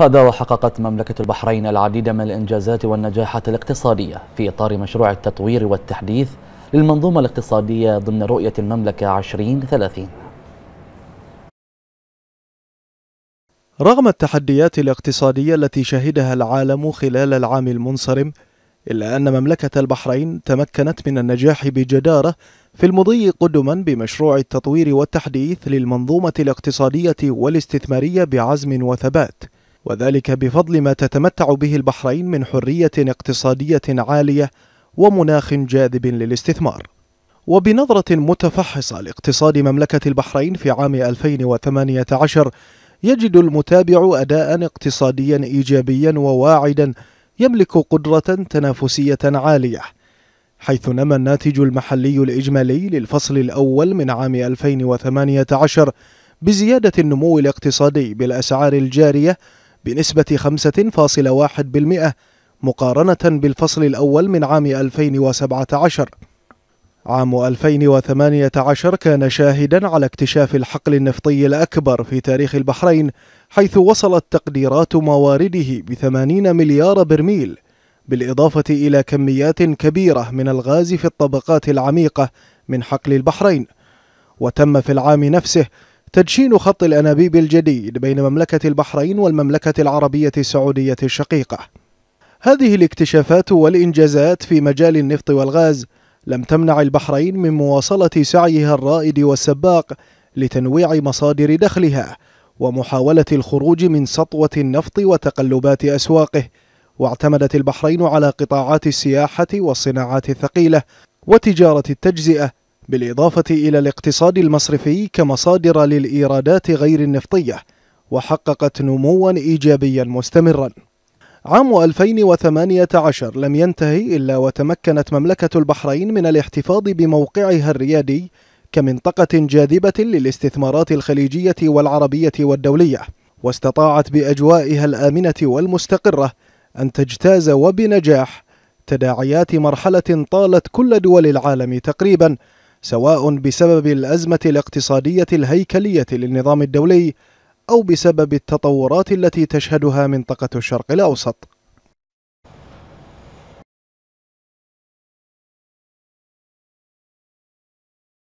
هذا وحققت مملكة البحرين العديد من الإنجازات والنجاحات الاقتصادية في إطار مشروع التطوير والتحديث للمنظومة الاقتصادية ضمن رؤية المملكة 2030 رغم التحديات الاقتصادية التي شهدها العالم خلال العام المنصرم إلا أن مملكة البحرين تمكنت من النجاح بجدارة في المضي قدما بمشروع التطوير والتحديث للمنظومة الاقتصادية والاستثمارية بعزم وثبات وذلك بفضل ما تتمتع به البحرين من حرية اقتصادية عالية ومناخ جاذب للاستثمار وبنظرة متفحصة لاقتصاد مملكة البحرين في عام 2018 يجد المتابع أداء اقتصاديا إيجابيا وواعدا يملك قدرة تنافسية عالية حيث نما الناتج المحلي الإجمالي للفصل الأول من عام 2018 بزيادة النمو الاقتصادي بالأسعار الجارية بنسبة 5.1% مقارنة بالفصل الأول من عام 2017 عام 2018 كان شاهدا على اكتشاف الحقل النفطي الأكبر في تاريخ البحرين حيث وصلت تقديرات موارده ب 80 مليار برميل بالإضافة إلى كميات كبيرة من الغاز في الطبقات العميقة من حقل البحرين وتم في العام نفسه تدشين خط الأنابيب الجديد بين مملكة البحرين والمملكة العربية السعودية الشقيقة هذه الاكتشافات والإنجازات في مجال النفط والغاز لم تمنع البحرين من مواصلة سعيها الرائد والسباق لتنويع مصادر دخلها ومحاولة الخروج من سطوة النفط وتقلبات أسواقه واعتمدت البحرين على قطاعات السياحة والصناعات الثقيلة وتجارة التجزئة بالإضافة إلى الاقتصاد المصرفي كمصادر للإيرادات غير النفطية وحققت نموا إيجابيا مستمرا عام 2018 لم ينتهي إلا وتمكنت مملكة البحرين من الاحتفاظ بموقعها الريادي كمنطقة جاذبة للاستثمارات الخليجية والعربية والدولية واستطاعت بأجوائها الآمنة والمستقرة أن تجتاز وبنجاح تداعيات مرحلة طالت كل دول العالم تقريبا سواء بسبب الأزمة الاقتصادية الهيكلية للنظام الدولي أو بسبب التطورات التي تشهدها منطقة الشرق الأوسط